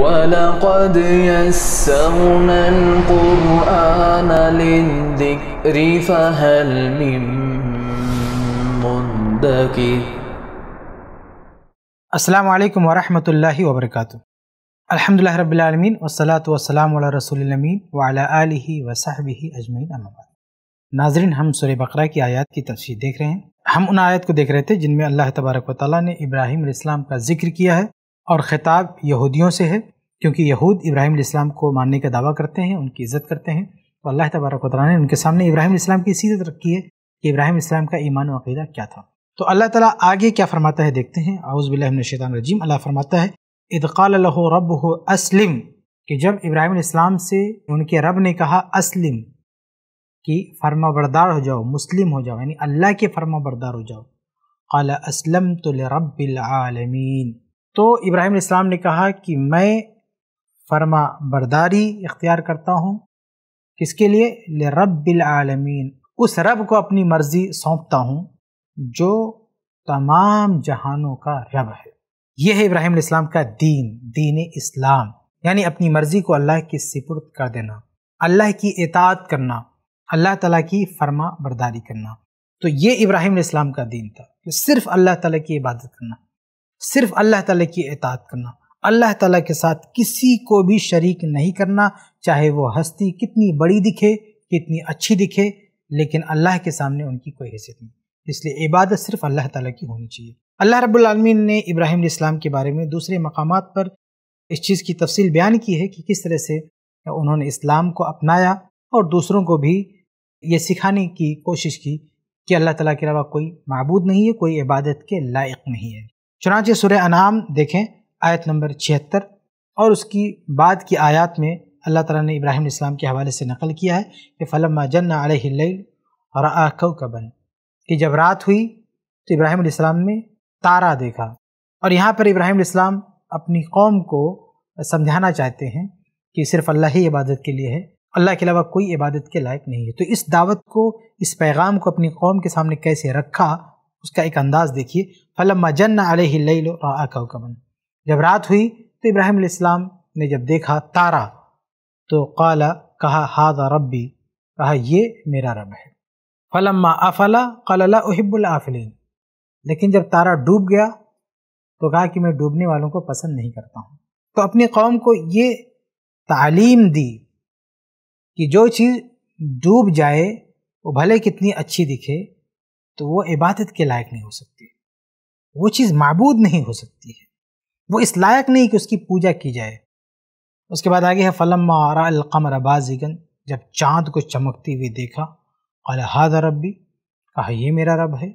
ولقد يسرنا القرآن للذكر فهل من مدكر السلام عليكم ورحمة الله وبركاته الحمد لله رب العالمين والصلاة والسلام على رسول الأمين وعلى آله وصحبه أجمعين أما بعد नाजरीन हम सुर बकरा की आयत की तफसीर देख रहे हैं हम उन आयत को देख रहे थे जिनमें अल्लाह तबारक वाली ने इब्राहिम इस्लाम का जिक्र किया है और ख़िताब यहूदियों से है क्योंकि यहूद इब्राहिम इस्लाम को मानने का दावा करते हैं उनकी इज़्ज़त करते हैं तो अल्लाह तबारक वाली ने उनके सामने इब्राहिम इस्लाम की सीधत रखी है कि इब्राहिम इस्लाम का ईमान वकीदा क्या था तो अल्लाह ताला आगे क्या फरमाता है देखते हैं शैतान रजीम अल्लाह फरमाता है इदकाल रब हो असलिम कि जब इब्राहिम इस्लाम से उनके रब ने कहा असलिम कि फर्मा बरदार हो जाओ मुस्लिम हो जाओ यानी अल्लाह के फर्मा हो जाओ अला असलम तो रबालमीन तो इब्राहिम इस्लाम ने कहा कि मैं फर्मा बरदारी इख्तियार करता हूँ किसके लिए ले रबालमीन उस रब को अपनी मर्ज़ी सौंपता हूँ जो तमाम जहानों का रब है यह है इब्राहिम इस्लाम का दीन दीन इस्लाम यानी अपनी मर्ज़ी को अल्लाह की सिपुर्द कर देना अल्लाह की इतात करना अल्लाह तला की फर्मा बरदारी करना तो ये इब्राहिम इस्लाम का दीन था कि सिर्फ अल्लाह तला की इबादत करना सिर्फ अल्लाह ताला की एतात करना अल्लाह ताला के साथ किसी को भी शरीक नहीं करना चाहे वो हस्ती कितनी बड़ी दिखे कितनी अच्छी दिखे लेकिन अल्लाह के सामने उनकी कोई हैसियत नहीं इसलिए इबादत सिर्फ अल्लाह ताला की होनी चाहिए अल्लाह रब्लमीन ने इब्राहिम इस्लाम के बारे में दूसरे मकाम पर इस चीज़ की तफसील बयान की है कि किस तरह से उन्होंने इस्लाम को अपनाया और दूसरों को भी ये सिखाने की कोशिश की कि अल्लाह ताला के अलावा कोई मबूद नहीं है कोई इबादत के लायक नहीं है चुनाच सुर अनाम देखें आयत नंबर छिहत्तर और उसकी बाद की आयात में अल्लाह ताला ने इब्राहिम इस्लाम के हवाले से नकल किया है कि फ़लम जन्न आल का बन कि जब रात हुई तो इब्राहिम इस्लाम ने तारा देखा और यहाँ पर इब्राहिम इस्लाम अपनी कौम को समझाना चाहते हैं कि सिर्फ अल्लाह ही इबादत के लिए है अल्लाह के अलावा कोई इबादत के लायक नहीं है तो इस दावत को इस पैगाम को अपनी कौम के सामने कैसे रखा उसका एक अंदाज़ देखिए फलम जन अलकमन जब रात हुई तो इब्राहिम इस्लाम ने जब देखा तारा तो काला कहा हादा रब्बी कहा ये मेरा रब है फलम्मा अफला कलला आफलिन लेकिन जब तारा डूब गया तो कहा कि मैं डूबने वालों को पसंद नहीं करता हूँ तो अपनी कौम को ये तालीम दी कि जो चीज़ डूब जाए वो भले कितनी अच्छी दिखे तो वो इबादत के लायक नहीं हो सकती वो चीज़ मबूद नहीं हो सकती है वो इस लायक नहीं कि उसकी पूजा की जाए उसके बाद आगे है फ़लम अलकमर बाजिगन जब चाँद को चमकती हुई देखा अलहद हाद रबी कहा ये मेरा रब है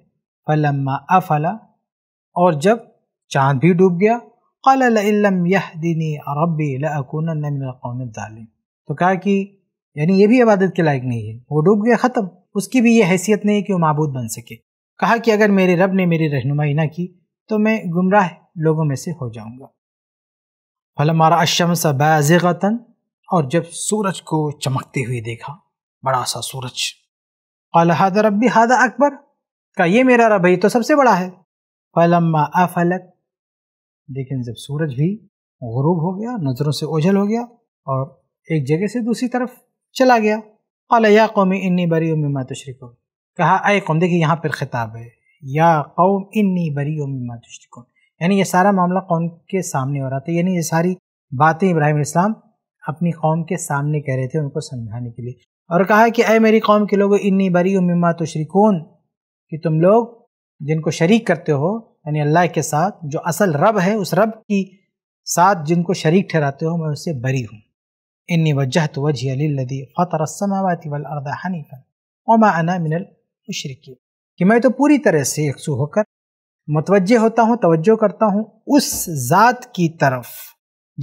फलम अफला और जब चाँद भी डूब गया कलम यह दिनी रबी लकून तो कहा कि यानी ये भी इबादत के लायक नहीं है वो डूब गया ख़त्म उसकी भी ये हैसियत नहीं कि वो मबूद बन सके कहा कि अगर मेरे रब ने मेरी रहनुमाई ना की तो मैं गुमराह लोगों में से हो जाऊंगा फलमारा सा बाज़न और जब सूरज को चमकते हुए देखा बड़ा सा सूरज अलाहादा रबी हादा अकबर का ये मेरा रब ही तो सबसे बड़ा है फलम्मा अफलक लेकिन जब सूरज भी गरूब हो गया नज़रों से ओझल हो गया और एक जगह से दूसरी तरफ चला गया अल या कौमी इन्नी बरी उम्मा तशरक कहा आए कौम देखिए यहाँ पर ख़िताब है या कौम इन्नी बरी उम्मा तुश्तिकुन यानी ये सारा मामला कौम के सामने हो रहा था यानी ये सारी बातें इब्राहिम इस्लाम अपनी कौम के सामने कह रहे थे उनको समझाने के लिए और कहा कि अय मेरी कौम के लोग इन्नी बरी उम्मा तुशरिकून कि तुम लोग जिनको शरीक करते हो यानी अल्लाह के साथ जो असल रब है उस रब की साथ जिनको शरीक ठहराते हो मैं उससे बरी हूँ इन्नी वजह तो वजह अली फ़तर समावती वल ओमा अना मिनल मुशरक की कि मैं तो पूरी तरह से यकसू होकर मतवजह होता हूँ तोज्जो करता हूँ उस ज़ात की तरफ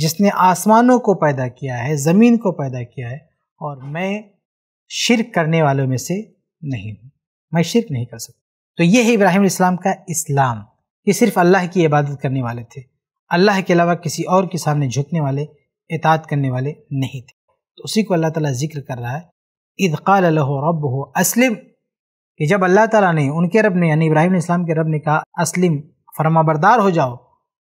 जिसने आसमानों को पैदा किया है ज़मीन को पैदा किया है और मैं शिरक करने वालों में से नहीं हूँ मैं शिरक नहीं कर सकता तो ये है इब्राहिम इस्लाम का इस्लाम ये सिर्फ अल्लाह की इबादत करने वाले थे अल्लाह के अलावा किसी और के सामने झुकने वाले इतात करने वाले नहीं थे तो उसी को अल्लाह ताला जिक्र कर रहा है इदक़ाल रब हो असलिम कि जब अल्लाह ताला ने उनके रब ने यानी इब्राहिम इस्लाम के रब ने कहा असलिम फरमाबरदार हो जाओ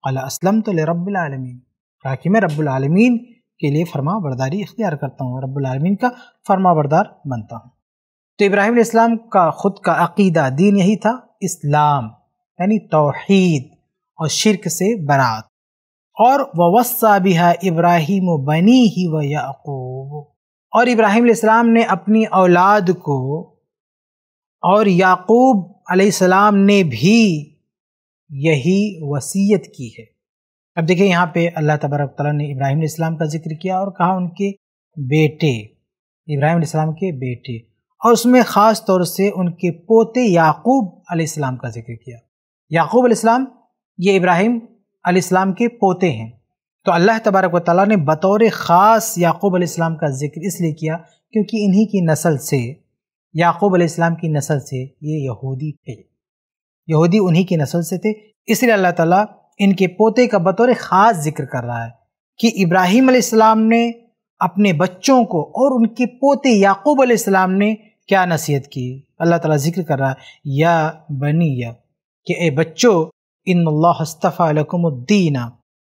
अला असलम तो ले रबालमीन कहा कि मैं रबालमीन के लिए फरमा बरदारी इख्तियार करता हूँ रबालमीन का फरमा बरदार बनता हूँ तो इब्राहिम इस्लाम का ख़ुद का अकीदा दीन यही था इस्लाम यानी तोहद और शिरक से बरात और वसा बिहा इब्राहिम बनी ही व याकूब और इब्राहिम इस्लाम ने अपनी औलाद को और याकूब अलैहिस्सलाम ने भी यही वसीयत की है अब देखिए यहाँ पे अल्लाह तबारक ताली ने इब्राहिम इस्लाम का जिक्र किया और कहा उनके बेटे इब्राहिम इस्लाम के बेटे और उसमें ख़ास तौर से उनके पोते याकूब अलैहिस्सलाम का जिक्र किया याकूब अलैहिस्सलाम ये इब्राहिम अलैहिस्सलाम के पोते हैं तो अल्लाह तबारक वाली ने बतौर ख़ास याकूब अलैहिस्सलाम का जिक्र इसलिए किया क्योंकि इन्हीं की नस्ल से याकूब अलैहिस्सलाम की नस्ल से ये यहूदी थे यहूदी उन्हीं की नस्ल से थे इसलिए अल्लाह ताला इनके पोते का बतौर ख़ास जिक्र कर रहा है कि इब्राहिम अलैहिस्सलाम ने अपने बच्चों को और उनके पोते याकूब अलैहिस्सलाम ने क्या नसीहत की अल्लाह ताला जिक्र कर रहा है या बनी या कि ए बच्चो इन अल्लाहफ़ाकुमुद्दीना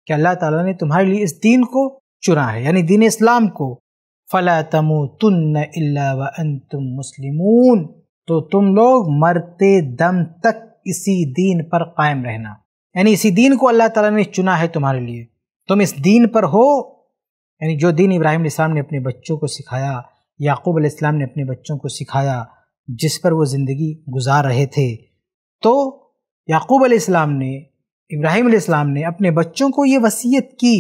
कि अल्लाह ताला ने तुम्हारे लिए इस दीन को चुना है यानी दीन इस्लाम को फ़ला तमो तुन व तुम मुस्लिमून तो तुम लोग मरते दम तक इसी दीन पर कायम रहना यानी इसी दीन को अल्लाह ताला ने चुना है तुम्हारे लिए तुम इस दीन पर हो यानी जो दीन इब्राहिम इस्लाम ने अपने बच्चों को सिखाया याकूब इस्लाम ने अपने बच्चों को सिखाया जिस पर वो ज़िंदगी गुजार रहे थे तो याकूब इस्लाम ने इब्राहिम इस्लाम ने अपने बच्चों को ये वसीयत की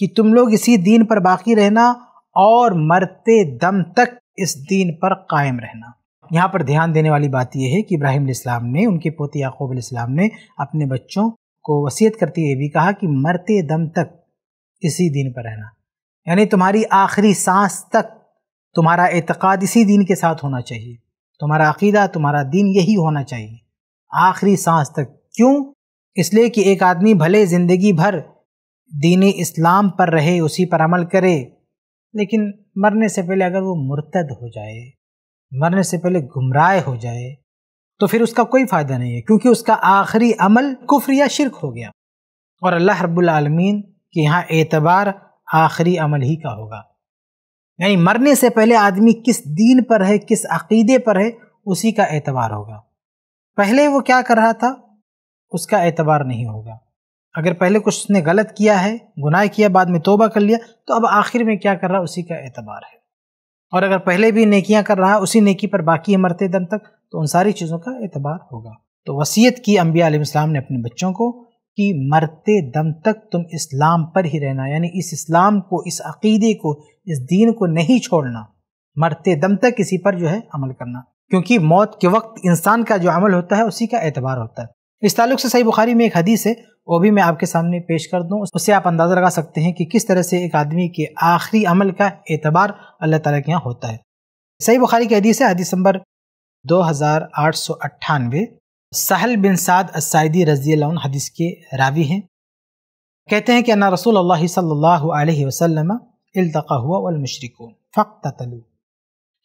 कि तुम लोग इसी दीन पर बाकी रहना और मरते दम तक इस दीन पर कायम रहना यहाँ पर ध्यान देने वाली बात यह है कि इब्राहिम इस्लाम ने उनके पोते याकूब इस्लाम ने अपने बच्चों को वसीयत करते हुए भी कहा कि मरते दम तक इसी दिन पर रहना यानी तुम्हारी आखिरी सांस तक तुम्हारा एतक़ाद इसी दिन के साथ होना चाहिए तुम्हारा अकीदा तुम्हारा दिन यही होना चाहिए आखिरी सांस तक क्यों इसलिए कि एक आदमी भले ज़िंदगी भर दीन इस्लाम पर रहे उसी पर अमल करे लेकिन मरने से पहले अगर वो मुर्तद हो जाए मरने से पहले गुमराह हो जाए तो फिर उसका कोई फ़ायदा नहीं है क्योंकि उसका आखिरी अमल कुफ्र या शिरक हो गया और अल्लाह रब्लमीन के यहाँ एतबार आखिरी अमल ही का होगा यानी मरने से पहले आदमी किस दीन पर है किस अकीदे पर है उसी का एतबार होगा पहले वो क्या कर रहा था उसका एतबार नहीं होगा अगर पहले कुछ उसने गलत किया है गुनाह किया बाद में तोबा कर लिया तो अब आखिर में क्या कर रहा उसी का एतबार है और अगर पहले भी नेकियां कर रहा है उसी नेकी पर बाकी है मरते दम तक तो उन सारी चीज़ों का एतबार होगा तो वसीयत की अम्बिया आलम ने अपने बच्चों को कि मरते दम तक तुम इस्लाम पर ही रहना यानी इस इस्लाम को इस अकीदे को इस दीन को नहीं छोड़ना मरते दम तक किसी पर जो है अमल करना क्योंकि मौत के वक्त इंसान का जो अमल होता है उसी का एतबार होता है इस ताल्लुक से सही बुखारी में एक हदीस है वो भी मैं आपके सामने पेश कर दूँ उससे आप अंदाज़ा लगा सकते हैं कि किस तरह से एक आदमी के आखिरी अमल का एतबार अल्लाह ताला के यहाँ होता है सही बुखारी की हदीस है हदीस नंबर दो हज़ार आठ सौ अट्ठानवे सहल बिन साद असाइदी रजी हदीस के रावी हैं कहते हैं कि अन्ना रसूल अल्लाह सल्लल्लाहु अलैहि वसल्लम इल्तका हुआ वलमशरकून फ़क्त तलू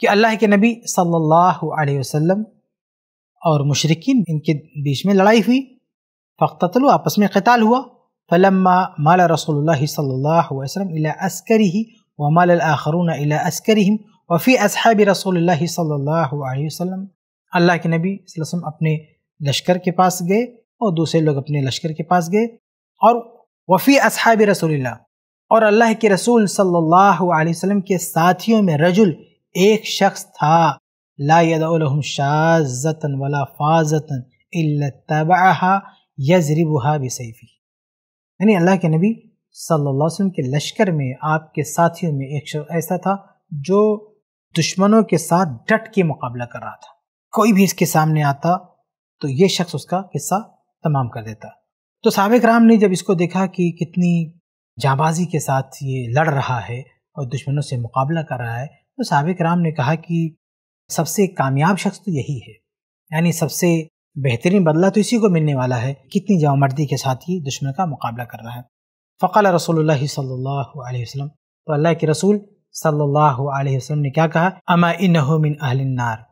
कि अल्लाह के नबी सल्लल्लाहु अलैहि वसल्लम और मुशरकिन इनके बीच में लड़ाई हुई फ़ख्तलु आपस में कताल हुआ फलम्मा माल रसोल वसलम अस्करी ही व माल आखरून अस्करीम वफ़ी असहाब रसोल वसलम अल्लाह के नबी वसम अपने लश्कर के पास गए और दूसरे लोग अपने लश्कर के पास गए और वफ़ी असहाब रसोल और अल्लाह के रसूल सल्लल्लाहु अलैहि वसल्लम के साथियों में रजुल एक शख्स था ला यदम शाजतन वला फाजतन तबाहा यजरिबुहा बिसैफ़ी यानी अल्लाह के नबी सल्लल्लाहु अलैहि वसल्लम के लश्कर में आपके साथियों में एक शख्स ऐसा था जो दुश्मनों के साथ डट के मुकाबला कर रहा था कोई भी इसके सामने आता तो ये शख्स उसका किस्सा तमाम कर देता तो सबक राम ने जब इसको देखा कि कितनी जाबाजी के साथ ये लड़ रहा है और दुश्मनों से मुकाबला कर रहा है तो सबक राम ने कहा कि सबसे कामयाब शख्स तो यही है यानी सबसे बेहतरीन बदला तो इसी को मिलने वाला है कितनी मर्दी के साथ ही दुश्मन का मुकाबला कर रहा है फ़क़ल रसूल सल्लाम तो अल्लाह के रसूल सल्ला ने क्या कहा अमा इन मिन अहलनार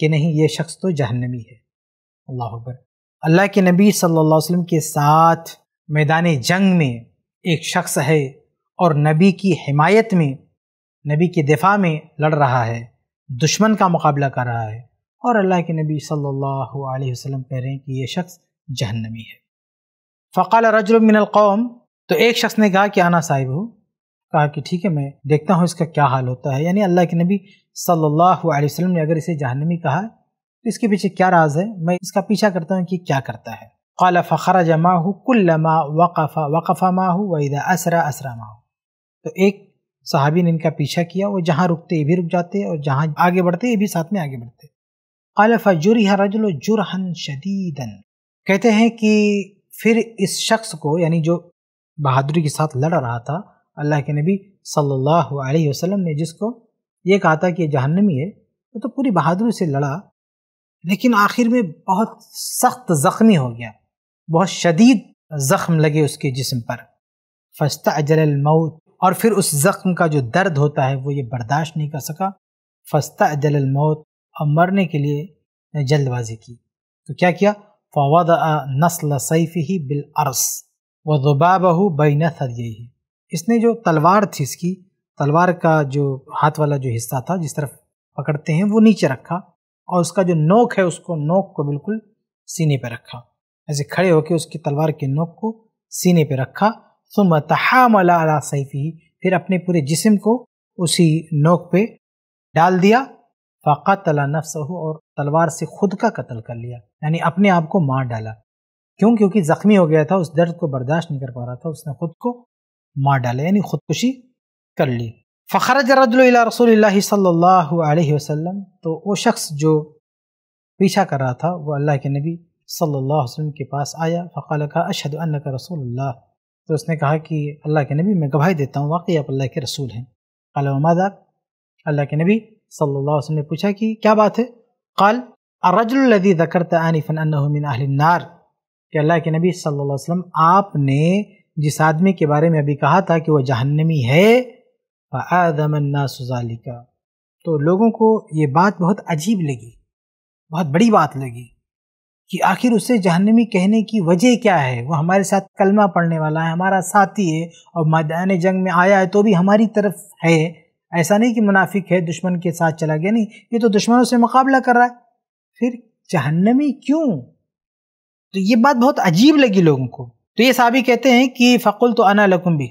कि नहीं ये शख्स तो जहनमी है अल्लाह अकबर अल्लाह के नबी सल्लल्लाहु के साथ मैदान जंग में एक शख्स है और नबी की हिमायत में नबी के दिफा में लड़ रहा है दुश्मन का मुकाबला कर रहा है और अल्लाह के नबी सल्लल्लाहु अलैहि वसल्लम कह रहे हैं कि ये शख्स जहन्नमी है फ़काल कौम तो एक शख्स ने कहा कि आना साहिब हो कहा कि ठीक है मैं देखता हूँ इसका क्या हाल होता है यानी अल्लाह के नबी सल्लल्लाहु अलैहि वसल्लम ने अगर इसे जहन्नमी कहा तो इसके पीछे क्या राज है मैं इसका पीछा करता हूँ कि क्या करता है काला फ़खरा जमा हो कुल्ला वक़फ़ा वक़फ़ा मा हो वहीदा असरा असरा मा तो एक सहाबी ने इनका पीछा किया वो जहाँ रुकते ये भी रुक जाते और जहाँ आगे बढ़ते ये भी साथ में आगे बढ़ते काल फजुरह रजुल जुरहन शदीदन कहते हैं कि फिर इस शख्स को यानी जो बहादुरी के साथ लड़ रहा था अल्लाह के नबी सल्लल्लाहु अलैहि वसल्लम ने जिसको ये कहा था कि ये जहन्नमी है वो तो पूरी बहादुरी से लड़ा लेकिन आखिर में बहुत सख्त ज़ख्मी हो गया बहुत शदीद ज़ख्म लगे उसके जिसम पर फस्ता अजल मौत और फिर उस ज़ख्म का जो दर्द होता है वो ये बर्दाश्त नहीं कर सका फस्ता अजल मौत और मरने के लिए जल्दबाजी की तो क्या किया फवद नस्ल सैफ़ ही बिल अरस व दुबाबहू बैन सदियही इसने जो तलवार थी इसकी तलवार का जो हाथ वाला जो हिस्सा था जिस तरफ पकड़ते हैं वो नीचे रखा और उसका जो नोक है उसको नोक को बिल्कुल सीने पर रखा ऐसे खड़े होकर उसकी तलवार के नोक को सीने पर रखा सुम तहामला सैफ़ी फिर अपने पूरे जिसम को उसी नोक पे डाल दिया फ़ाक़ा तला नफ्स और तलवार से खुद का कत्ल कर लिया यानी अपने आप को मार डाला क्यों क्योंकि ज़ख्मी हो गया था उस दर्द को बर्दाश्त नहीं कर पा रहा था उसने खुद को मार डाला यानी खुदकुशी कर ली फ़खर रजुल्ला रसोल सल्लल्लाहु तो वो शख्स जो पीछा कर रहा था वो अल्लाह के नबी सल्ला अलैहि के पास आया फ़काल का अशद का रसूलुल्लाह तो उसने कहा कि अल्लाह के नबी मैं गवाही देता हूँ वाकई आप अल्लाह के रसूल हैं अल्लाह के नबी सल्लल्लाहु अलैहि वसल्लम ने पूछा कि क्या बात है कल अरजुल्लि जकर तनिफनार के अल्लाह के नबी सल्लल्लाहु अलैहि वसल्लम आपने जिस आदमी के बारे में अभी कहा था कि वह जहन्नमी है सुजालिका तो लोगों को ये बात बहुत अजीब लगी बहुत बड़ी बात लगी कि आखिर उसे जहन्नमी कहने की वजह क्या है वो हमारे साथ कलमा पढ़ने वाला है हमारा साथी है और मैदान जंग में आया है तो भी हमारी तरफ है ऐसा नहीं कि मुनाफिक है दुश्मन के साथ चला गया नहीं ये तो दुश्मनों से मुकाबला कर रहा है फिर जहन्नमी क्यों तो ये बात बहुत अजीब लगी लोगों को तो ये साबी कहते हैं कि फ़कुल तो अना लकुम भी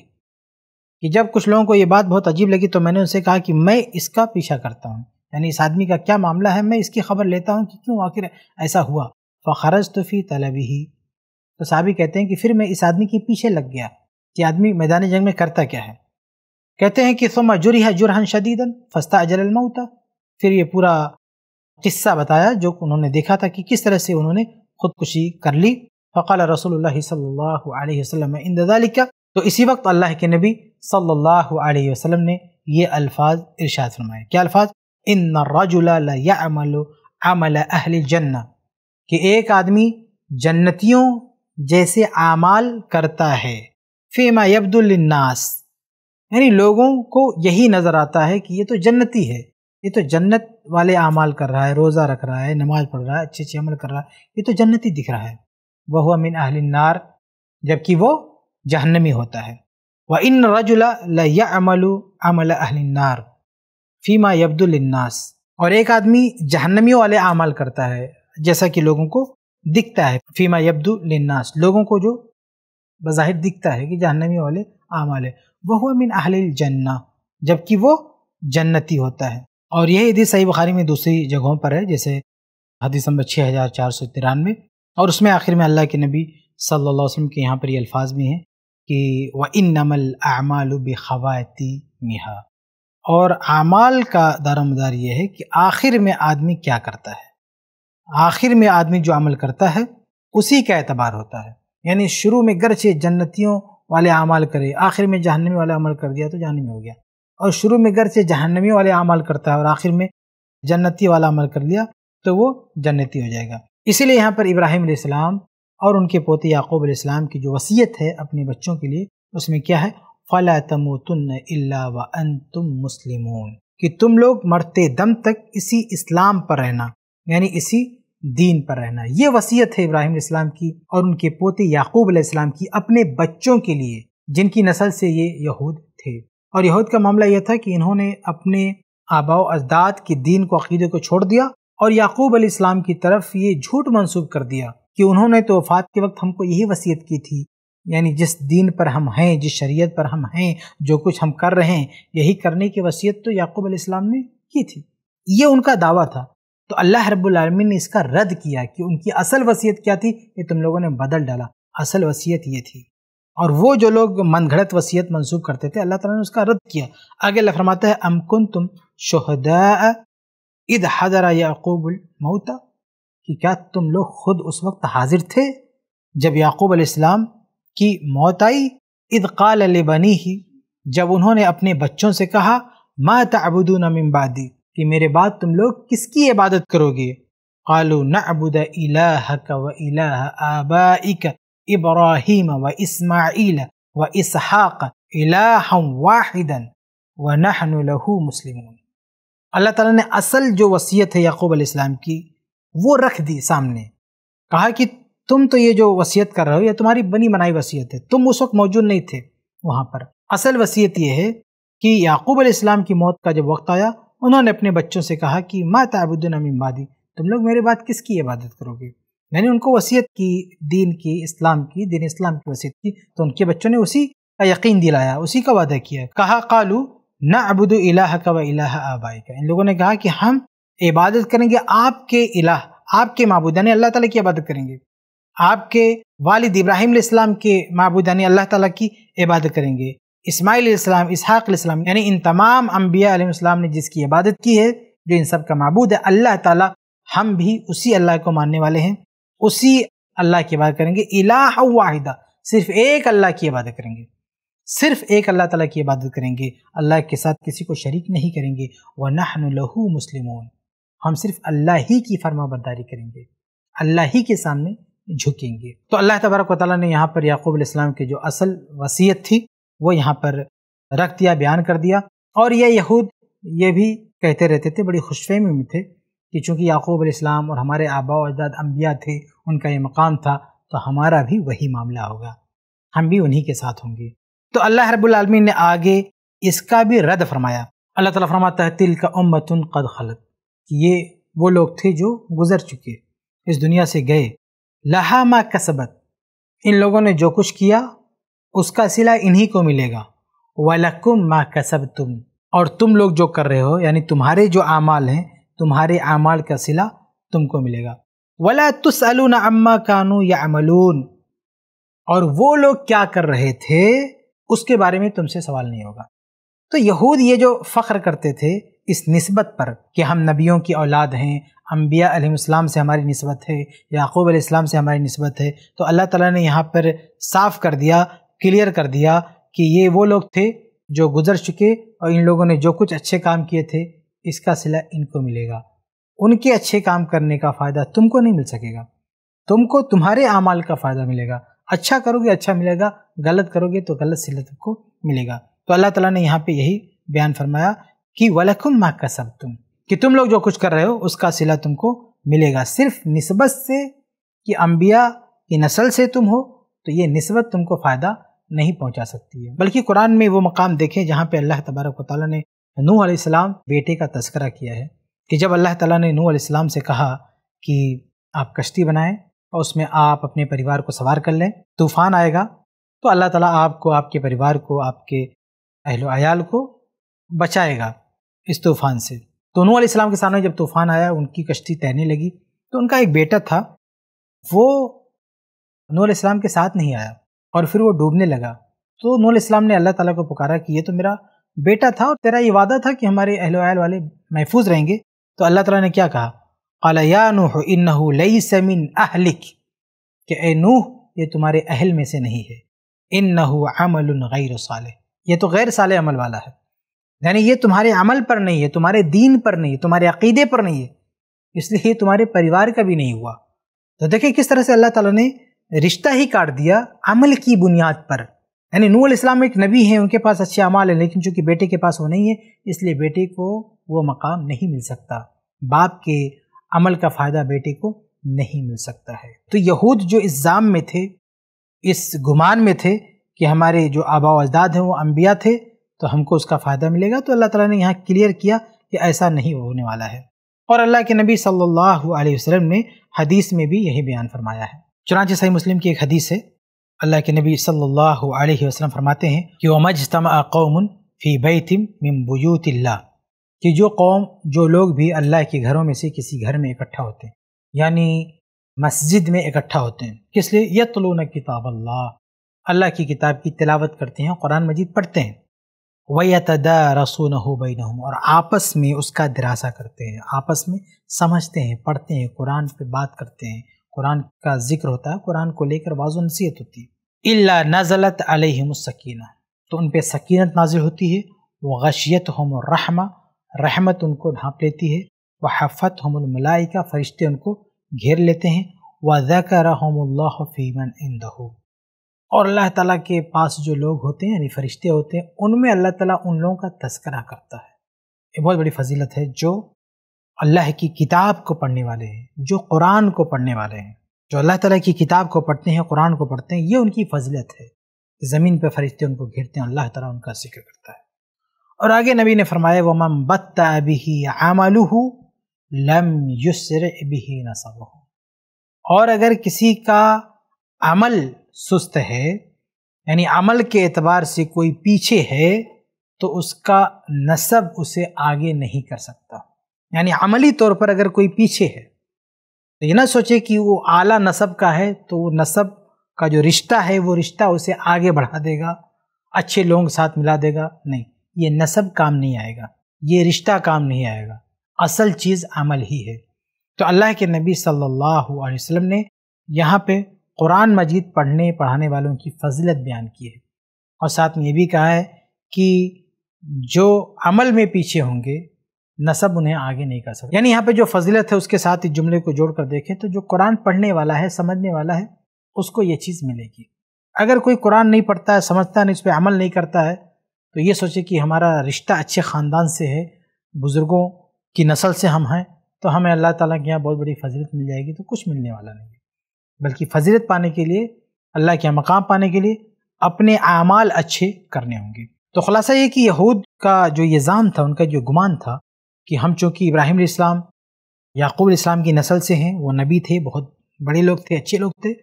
कि जब कुछ लोगों को ये बात बहुत अजीब लगी तो मैंने उनसे कहा कि मैं इसका पीछा करता हूँ यानी इस आदमी का क्या मामला है मैं इसकी खबर लेता हूँ कि क्यों आखिर ऐसा हुआ फरज तो फ़ी तलबी ही तो साबी कहते हैं कि फिर मैं इस आदमी के पीछे लग गया कि आदमी मैदान जंग में करता क्या है कहते हैं कि सोमा जुरी है जुरहन शदीदन फस्ता अजल मऊता फिर ये पूरा किस्सा बताया जो उन्होंने देखा था कि किस तरह से उन्होंने खुदकुशी कर ली फ़काल रसोल वसम इंदाली का तो इसी वक्त अल्लाह के नबी सल्लल्लाहु अलैहि ने ये अल्फाज इरशाद फरमाए क्या अल्फाज इन रजुल अमल अहल जन्ना कि एक आदमी जन्नतियों जैसे आमाल करता है फेमा यब्दुल्नास यानी लोगों को यही नज़र आता है कि ये तो जन्नती है ये तो जन्नत वाले अमाल कर रहा है रोज़ा रख रहा है नमाज पढ़ रहा है अच्छे अच्छे अमल कर रहा है ये तो जन्नती दिख रहा है वह हुआ मिन अहलिनार जबकि वो जहनमी होता है व इन रजुला लमलु अमल अहलिनार फ़ीमा यब्दुलन्नास और एक आदमी जहनमी वाले अमाल करता है जैसा कि लोगों को दिखता है फ़ीमा यब्दुलन्नास लोगों को जो बज़ाहिर दिखता है कि जहनमी वाले अमाल है वह मिन अहल जन्ना जबकि वो जन्नती होता है और यह हदीस सही बुखारी में दूसरी जगहों पर है जैसे हदीस नंबर छः हज़ार चार सौ तिरानवे और उसमें आखिर में अल्लाह के नबी सल्लल्लाहु अलैहि वसल्लम के यहाँ पर ये अल्फाज भी हैं कि व इन नमल आमाल बवाती मिहा और आमाल का दारदार ये है कि आखिर में आदमी क्या करता है आखिर में आदमी जो अमल करता है उसी का एतबार होता है यानी शुरू में गरचे जन्नतियों वाले अमाल करे आखिर में जहनमी वाले अमल कर दिया तो जहनमी हो गया और शुरू में घर से जहनमी वाले अमाल करता है और आखिर में जन्नती वाला अमल कर लिया तो वो जन्नती हो जाएगा इसीलिए यहाँ पर इब्राहिम इस्लाम और उनके पोते याकूब इस्लाम की जो वसीयत है अपने बच्चों के लिए उसमें क्या है फ़ला तम तुन अन तुम मुस्लिम कि तुम लोग मरते दम तक इसी इस्लाम पर रहना यानी इसी दीन पर रहना ये वसीयत है इब्राहिम इस्लाम की और उनके पोते याकूब इस्लाम की अपने बच्चों के लिए जिनकी नस्ल से ये यहूद थे और यहूद का मामला यह था कि इन्होंने अपने आबाओ अजदाद के दीन को अकीदे को छोड़ दिया और याकूब इस्लाम की तरफ ये झूठ मनसूब कर दिया कि उन्होंने तो वफात के वक्त हमको यही वसीयत की थी यानी जिस दीन पर हम हैं जिस शरीयत पर हम हैं जो कुछ हम कर रहे हैं यही करने की वसीयत तो याकूब इस्लाम ने की थी ये उनका दावा था तो अल्लाह रब्लमिन ने इसका रद्द किया कि उनकी असल वसीयत क्या थी ये तुम लोगों ने बदल डाला असल वसीयत ये थी और वो जो लोग मनगढ़त वसीयत मंसूब करते थे अल्लाह ताला ने उसका रद्द किया आगे लफरमाते हैं है अमकुन तुम शहदा इद हजरा याकूब मऊता कि क्या तुम लोग खुद उस वक्त हाजिर थे जब याकूब अलैहिस्सलाम की मौत आई इद काल बनी ही जब उन्होंने अपने बच्चों से कहा माता तबुदू नमिम्बादी कि मेरे बाद तुम लोग किसकी इबादत करोगे कालू नबुद इलाहक व इलाह आबाइक इब्राहिम व इस्माइल व इसहाक इलाह वाहिदन व नहनु लहू अल्लाह ताला ने असल जो वसीयत है याकूब इस्लाम की वो रख दी सामने कहा कि तुम तो ये जो वसीयत कर रहे हो ये तुम्हारी बनी बनाई वसीयत है तुम उस वक्त मौजूद नहीं थे वहाँ पर असल वसीयत ये है कि याकूब इस्लाम की मौत का जब वक्त आया उन्होंने अपने बच्चों से कहा कि माँ ताबुद्दीन अमीम मादी तुम लोग मेरे बाद किसकी इबादत करोगे मैंने उनको वसीयत की दीन की इस्लाम की दीन इस्लाम की वसीयत की तो उनके बच्चों ने उसी का यकीन दिलाया उसी का वादा किया कहा कालू ना अबुद इलाह का व इलाह आबाई का इन लोगों ने कहा कि हम इबादत करेंगे आपके इलाह आपके मबूदान अल्लाह ताला की इबादत करेंगे आपके वालिद इब्राहिम इस्लाम के मबूदान अल्लाह ताला की इबादत करेंगे इसमाईल इस्लाम यानी इन तमाम अम्बियाम ने जिसकी इबादत की है जो इन सब का मबूद है अल्लाह ताली हम भी उसी अल्लाह को मानने वाले हैं उसी अल्लाह की इबादत करेंगे इलाह वाहिदा सिर्फ एक अल्लाह की इबादत करेंगे सिर्फ एक अल्लाह ताला की इबादत करेंगे अल्लाह के साथ किसी को शरीक नहीं करेंगे व नहनलहू मुस्लिम हम सिर्फ अल्लाह ही की फर्माबरदारी करेंगे अल्लाह ही के सामने झुकेंगे तो अल्लाह तबारक वाली ने यहाँ पर याकूब इस्लाम की जो असल वसीयत थी वो यहाँ पर रख दिया बयान कर दिया और यह यहूद ये भी कहते रहते थे बड़ी खुशफहमी में थे कि चूँकि याकूब इस्लाम और हमारे आबा अजदाद अम्बिया थे उनका ये मकाम था तो हमारा भी वही मामला होगा हम भी उन्हीं के साथ होंगे तो अल्लाह रबालमीन ने आगे इसका भी रद्द फरमाया अल्लाह ताला फरमाता है तिल का उम्मतुन कद खलत कि ये वो लोग थे जो गुज़र चुके इस दुनिया से गए लहा मा कसबत इन लोगों ने जो कुछ किया उसका सिला इन्हीं को मिलेगा वालकुम मा कसब तुम और तुम लोग जो कर रहे हो यानी तुम्हारे जो अमाल हैं तुम्हारे अमाल का सिला तुमको मिलेगा वला तुसअलून अम्मा कानू या अमलून और वो लोग क्या कर रहे थे उसके बारे में तुमसे सवाल नहीं होगा तो यहूद ये जो फ़ख्र करते थे इस नस्बत पर कि हम नबियों की औलाद हैं अम्बिया अलैहिस्सलाम से हमारी नस्बत है याकूब अलैहिस्सलाम से हमारी नस्बत है तो अल्लाह ताला ने यहाँ पर साफ़ कर दिया क्लियर कर दिया कि ये वो लोग थे जो गुजर चुके और इन लोगों ने जो कुछ अच्छे काम किए थे इसका सिला इनको मिलेगा उनके अच्छे काम करने का फ़ायदा तुमको नहीं मिल सकेगा तुमको तुम्हारे अमाल का फ़ायदा मिलेगा अच्छा करोगे अच्छा मिलेगा गलत करोगे तो गलत सिला तुमको मिलेगा तो अल्लाह तला ने यहाँ पे यही बयान फरमाया कि वलखुम माँ का सब तुम कि तुम लोग जो कुछ कर रहे हो उसका सिला तुमको मिलेगा सिर्फ नस्बत से कि अम्बिया की नस्ल से तुम हो तो ये नस्बत तुमको फ़ायदा नहीं पहुंचा सकती है बल्कि कुरान में वो मकाम देखें जहाँ पे अल्लाह तबारक ताली ने नू आसमाम बेटे का तस्करा किया है कि जब अल्लाह ताली ने नू आसमाम से कहा कि आप कश्ती बनाएं और उसमें आप अपने परिवार को सवार कर लें तूफ़ान आएगा तो अल्लाह ताला आपको आपके परिवार को आपके अहल आयाल को बचाएगा इस तूफ़ान से तो नू आसमाम के सामने जब तूफ़ान आया उनकी कश्ती तैरने लगी तो उनका एक बेटा था वो नू आसमाम के साथ नहीं आया और फिर वो डूबने लगा तो नूल इस्लाम ने अल्लाह ताला को पुकारा कि ये तो मेरा बेटा था और तेरा ये वादा था कि हमारे आयल वाले महफूज रहेंगे तो अल्लाह ताला ने क्या कहा अला या नूह इन्नहु लईसा मिन अहलिक कि ए नूह ये तुम्हारे अहल में से नहीं है इन अमल गैर साल ये तो गैर साले अमल वाला है यानी ये तुम्हारे अमल पर नहीं है तुम्हारे दीन पर नहीं है तुम्हारे अकीदे पर नहीं है इसलिए ये तुम्हारे परिवार का भी नहीं हुआ तो देखिए किस तरह से अल्लाह ताला ने रिश्ता ही काट दिया अमल की बुनियाद पर यानी नूअल इस्लाम एक नबी हैं उनके पास अच्छे अमाल हैं लेकिन चूंकि बेटे के पास वो नहीं है इसलिए बेटे को वो मकाम नहीं मिल सकता बाप के अमल का फ़ायदा बेटे को नहीं मिल सकता है तो यहूद जो इस जाम में थे इस गुमान में थे कि हमारे जो आबा अजदाद हैं वो अम्बिया थे तो हमको उसका फ़ायदा मिलेगा तो अल्लाह ताला ने यहाँ क्लियर किया कि ऐसा नहीं होने वाला है और अल्लाह के नबी सल्लल्लाहु अलैहि वसल्लम ने हदीस में भी यही बयान फरमाया है चुनाच सही मुस्लिम की एक हदीस है अल्लाह के नबी सल्लल्लाहु अलैहि वसल्लम फरमाते हैं कि वमज तम कौमन फ़ी बैतिम मिम बुयूतिल्ला कि जो कौम जो लोग भी अल्लाह के घरों में से किसी घर में इकट्ठा होते हैं यानी मस्जिद में इकट्ठा होते हैं किस लिए यतलून किताब अल्लाह अल्लाह की किताब की तिलावत करते हैं कुरान मजीद पढ़ते हैं वैतदा रसून हो बई न और आपस में उसका दिरासा करते हैं आपस में समझते हैं पढ़ते हैं कुरान पे बात करते हैं कुरान का जिक्र होता है कुरान को लेकर बाजो नसीहत होती है इल्ला नज़लत अलहमसकीना तो उन पर सकीनत नाजिल होती है वह गशियत हम रहमा रहमत उनको ढांप लेती है वह हफ़त हमलमलाइका फरिश्ते उनको घेर लेते हैं व ज़कर हमल्लाफ़ीमन इंदहू और अल्लाह ताला के पास जो लोग होते हैं यानी फरिश्ते होते हैं उनमें अल्लाह ताला उन लोगों का तस्करा करता है ये बहुत बड़ी फजीलत है जो अल्लाह की किताब को पढ़ने वाले हैं जो कुरान को पढ़ने वाले हैं जो अल्लाह ताला की किताब को पढ़ते हैं कुरान को पढ़ते हैं ये उनकी फजलत है ज़मीन पर फरिश्ते उनको घिरते हैं अल्लाह ताला उनका जिक्र करता है और आगे नबी ने फरमाया वो मम बत्ता बिही आमलू लम युसर बिही नसब और अगर किसी का अमल सुस्त है यानी अमल के एतबार से कोई पीछे है तो उसका नसब उसे आगे नहीं कर सकता यानी अमली तौर पर अगर कोई पीछे है तो ये ना सोचे कि वो आला नसब का है तो वो नसब का जो रिश्ता है वो रिश्ता उसे आगे बढ़ा देगा अच्छे लोगों के साथ मिला देगा नहीं ये नसब काम नहीं आएगा ये रिश्ता काम नहीं आएगा असल चीज़ अमल ही है तो अल्लाह के नबी सल्लल्लाहु अलैहि वसल्लम ने यहाँ पे कुरान मजीद पढ़ने पढ़ाने वालों की फजीलत बयान की है और साथ में ये भी कहा है कि जो अमल में पीछे होंगे नसब उन्हें आगे नहीं कर सकता यानी यहाँ पे जो फजीलत है उसके साथ इस जुमले को जोड़कर देखें तो जो कुरान पढ़ने वाला है समझने वाला है उसको ये चीज़ मिलेगी अगर कोई कुरान नहीं पढ़ता है समझता नहीं उस पर अमल नहीं करता है तो ये सोचे कि हमारा रिश्ता अच्छे ख़ानदान से है बुज़ुर्गों की नस्ल से हम हैं तो हमें अल्लाह ताला के यहाँ बहुत बड़ी फजीलत मिल जाएगी तो कुछ मिलने वाला नहीं है बल्कि फजीलत पाने के लिए अल्लाह के यहाँ मकाम पाने के लिए अपने अमाल अच्छे करने होंगे तो खुलासा ये कि यहूद का जो ये जाम था उनका जो गुमान था कि हम चूँकि इब्राहिम इस्लाम याकूब इस्लाम की नस्ल से हैं वो नबी थे बहुत बड़े लोग थे अच्छे लोग थे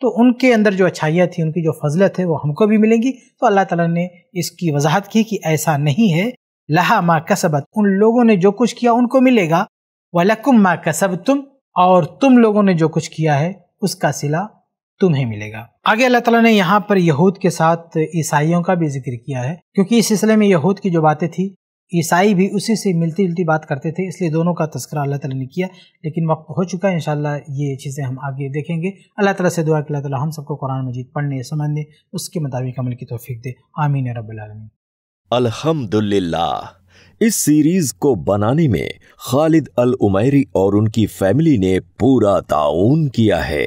तो उनके अंदर जो अच्छाइयाँ थी उनकी जो फजलत है वो हमको भी मिलेंगी तो अल्लाह ताला ने इसकी वजाहत की कि ऐसा नहीं है लहा मा कसबत उन लोगों ने जो कुछ किया उनको मिलेगा वलकुम मा कसब तुम और तुम लोगों ने जो कुछ किया है उसका सिला तुम्हें मिलेगा आगे अल्लाह ताला ने यहाँ पर यहूद के साथ ईसाइयों का भी जिक्र किया है क्योंकि इस सिलसिले में यहूद की जो बातें थी ईसाई भी उसी से मिलती जुलती बात करते थे इसलिए दोनों का तस्करा अल्लाह ताला ने किया लेकिन वक्त हो चुका है इंशाल्लाह ये चीज़ें हम आगे देखेंगे अल्लाह ताला से दुआ कि अल्लाह ताला हम सबको कुरान मजीद पढ़ने समझने उसके मुताबिक अमल की तोफीक दे आमीन रबी अल्हम्दुलिल्लाह इस सीरीज को बनाने में खालिद अल उमैरी और उनकी फैमिली ने पूरा ताउन किया है